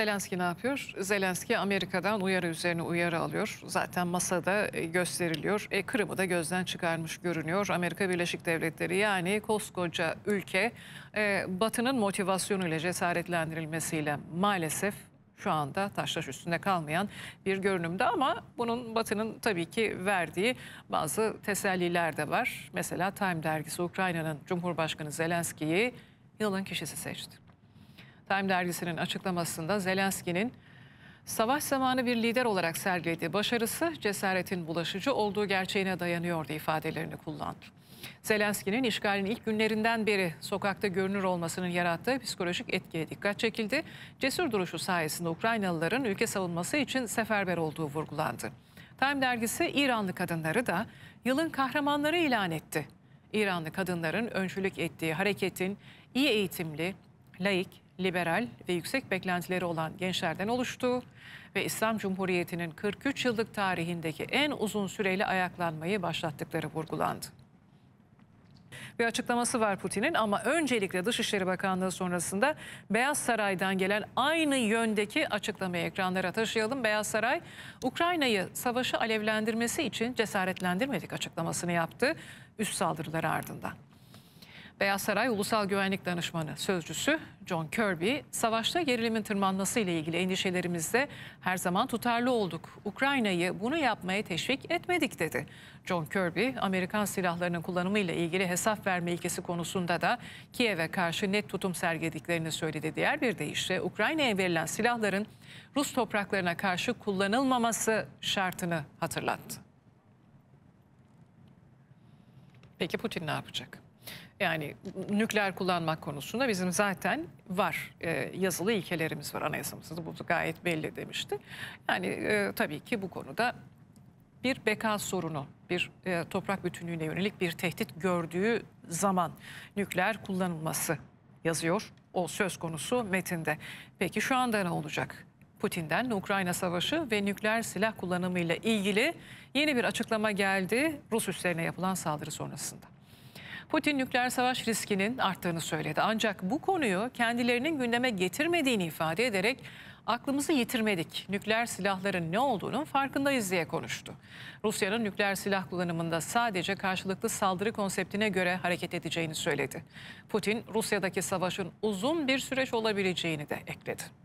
Zelenski ne yapıyor? Zelenski Amerika'dan uyarı üzerine uyarı alıyor. Zaten masada e, gösteriliyor. E, Kırım'ı da gözden çıkarmış görünüyor. Amerika Birleşik Devletleri yani koskoca ülke e, Batı'nın motivasyonuyla cesaretlendirilmesiyle maalesef şu anda taş taş üstünde kalmayan bir görünümde ama bunun Batı'nın tabii ki verdiği bazı teselliler de var. Mesela Time dergisi Ukrayna'nın Cumhurbaşkanı Zelenski'yi yılın kişisi seçti. Time dergisinin açıklamasında Zelenski'nin savaş zamanı bir lider olarak sergilediği başarısı cesaretin bulaşıcı olduğu gerçeğine dayanıyordu ifadelerini kullandı. Zelenski'nin işgalin ilk günlerinden beri sokakta görünür olmasının yarattığı psikolojik etkiye dikkat çekildi. Cesur duruşu sayesinde Ukraynalıların ülke savunması için seferber olduğu vurgulandı. Time dergisi İranlı kadınları da yılın kahramanları ilan etti. İranlı kadınların öncülük ettiği hareketin iyi eğitimli, laik, liberal ve yüksek beklentileri olan gençlerden oluştu ve İslam Cumhuriyeti'nin 43 yıllık tarihindeki en uzun süreli ayaklanmayı başlattıkları vurgulandı. Bir açıklaması var Putin'in ama öncelikle Dışişleri Bakanlığı sonrasında Beyaz Saray'dan gelen aynı yöndeki açıklamayı ekranlara taşıyalım. Beyaz Saray Ukrayna'yı savaşı alevlendirmesi için cesaretlendirmedik açıklamasını yaptı üst saldırıları ardından. Beyaz Saray Ulusal Güvenlik Danışmanı sözcüsü John Kirby, savaşta gerilimin tırmanması ile ilgili endişelerimizde her zaman tutarlı olduk. Ukrayna'yı bunu yapmaya teşvik etmedik dedi. John Kirby, Amerikan silahlarının kullanımı ile ilgili hesap verme ilkesi konusunda da Kiev'e karşı net tutum sergilediklerini söyledi. Diğer bir deyişle Ukrayna'ya verilen silahların Rus topraklarına karşı kullanılmaması şartını hatırlattı. Peki Putin ne yapacak? Yani nükleer kullanmak konusunda bizim zaten var e, yazılı ilkelerimiz var anayasamızda bu gayet belli demişti. Yani e, tabii ki bu konuda bir beka sorunu, bir e, toprak bütünlüğüne yönelik bir tehdit gördüğü zaman nükleer kullanılması yazıyor o söz konusu metinde. Peki şu anda ne olacak? Putin'den Ukrayna Savaşı ve nükleer silah kullanımıyla ilgili yeni bir açıklama geldi Rus üslerine yapılan saldırı sonrasında. Putin nükleer savaş riskinin arttığını söyledi. Ancak bu konuyu kendilerinin gündeme getirmediğini ifade ederek aklımızı yitirmedik. Nükleer silahların ne olduğunun farkındayız diye konuştu. Rusya'nın nükleer silah kullanımında sadece karşılıklı saldırı konseptine göre hareket edeceğini söyledi. Putin Rusya'daki savaşın uzun bir süreç olabileceğini de ekledi.